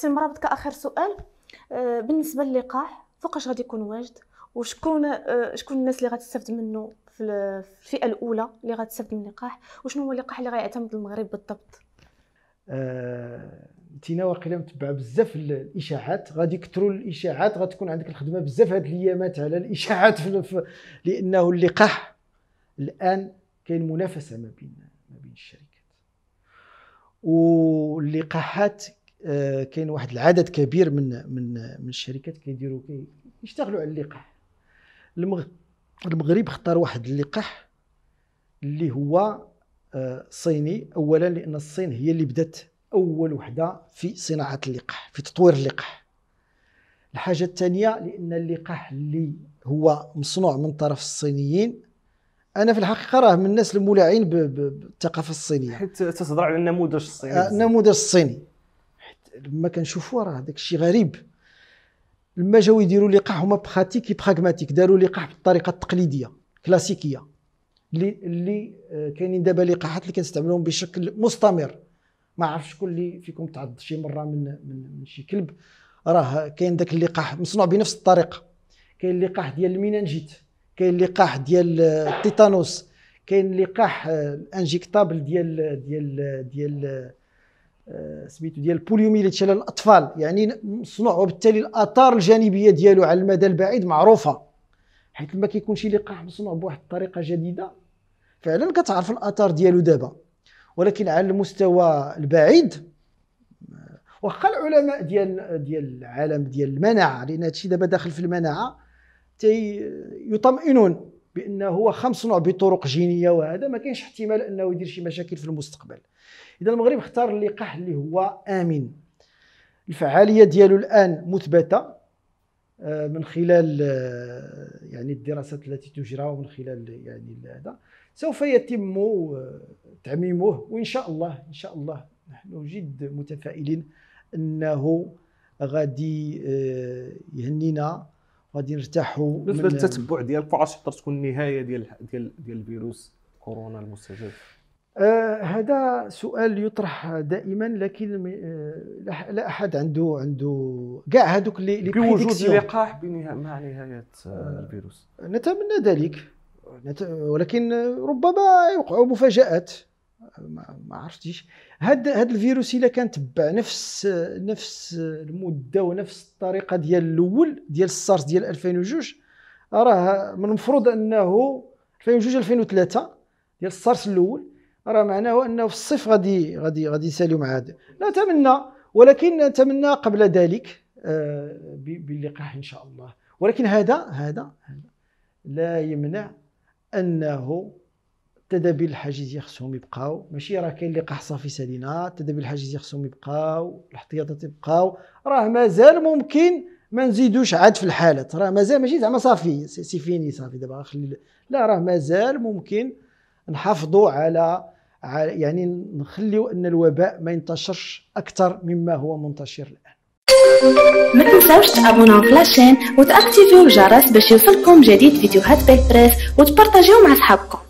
سي مرابط كاخر سؤال آه، بالنسبه للقاح فوقاش غادي يكون واجد وشكون آه، شكون الناس اللي غتستافد منه في الفئه الاولى اللي غتستافد من اللقاح وشنو هو اللقاح اللي غيعتمد المغرب بالضبط انتينا آه، واقيلا متبع بزاف الاشاعات غادي يكثروا الاشاعات غتكون عندك الخدمه بزاف هاد الايامات على الاشاعات في لانه اللقاح الان كاين منافسه ما بين ما بين الشركات واللقاحات آه، كاين واحد العدد كبير من من من الشركات كيديروا كيشتغلوا على اللقاح المغرب اختار واحد اللقاح اللي هو آه، صيني اولا لان الصين هي اللي بدات اول وحده في صناعه اللقاح في تطوير اللقاح الحاجه الثانيه لان اللقاح اللي هو مصنوع من طرف الصينيين انا في الحقيقه راه من الناس المولعين بالثقافه الصينيه حيت تتهضر على النموذج الصيني آه، النموذج الصيني لما كنشوفوا راه داك الشيء غريب لما جاو يديروا لقاح هما براتيك براغماتيك داروا لقاح بالطريقه التقليديه كلاسيكيه اللي اللي آه، كاينين دابا لقاحات اللي كنستعملوهم بشكل مستمر ما عرفش شكون اللي فيكم تعض شي مره من من, من شي كلب راه كاين داك اللقاح مصنوع بنفس الطريقه كاين اللقاح ديال المينانجيت كاين اللقاح ديال آه، التيتانوس كاين لقاح آه، ديال ديال ديال ديال سميتو ديال البوليوميليت اللي الاطفال يعني مصنوع وبالتالي الاثار الجانبيه ديالو على المدى البعيد معروفه حيت لما كيكون شي لقاح مصنوع بواحد الطريقه جديده فعلا كتعرف الاثار ديالو دابا ولكن على المستوى البعيد واخا العلماء ديال ديال العالم ديال المناعه لان هادشي دابا داخل في المناعه تيطمئنون بانه هو خمس نوع بطرق جينيه وهذا ما كاينش احتمال انه يدير شي مشاكل في المستقبل اذا المغرب اختار اللقاح اللي هو امن الفعاليه ديالو الان مثبته آه، من خلال آه، يعني الدراسات التي تجرى ومن خلال يعني هذا سوف يتم آه، تعميمه وان شاء الله ان شاء الله نحن جد متفائلين انه غادي يهنينا غادي نرتاحوا بالنسبه للتتبع ديالك فاش تقدر تكون النهايه ديال ديال ديال الفيروس كورونا المستجد آه هذا سؤال يطرح دائما لكن آه لا احد عنده عنده كاع هذوك اللي بوجود لقاح مع نهايه آه،, آه الفيروس نتمنى ذلك ولكن ربما يوقعوا مفاجات ما عرفتيش هاد هاد الفيروس الا كان تبع نفس نفس المده ونفس الطريقه ديال الاول ديال السارس ديال 2002 راه من المفروض انه 2002 2003 ديال السارس الاول راه معناه انه في الصيف غادي غادي غادي يساليو مع هذا نتمنى ولكن نتمنى قبل ذلك آه، باللقاح ان شاء الله ولكن هذا هذا لا يمنع انه التدابير الحاجزيه خصهم يبقاو ماشي راه كاين اللي قحصه في سالينا التدابير الحاجزيه خصهم يبقاو الاحتياطات يبقاو راه مازال ممكن ما نزيدوش عاد في الحالات راه مازال ماشي زعما صافي سي فيني صافي دابا خلي لا راه مازال ممكن نحافظوا على يعني نخليو ان الوباء ما ينتشرش اكثر مما هو منتشر الان ما تنساوش تابوناو في لاشين وتاكتيفيو الجرس باش يوصلكم جديد فيديوهات بالبريس وتبارطاجيو مع صحابكم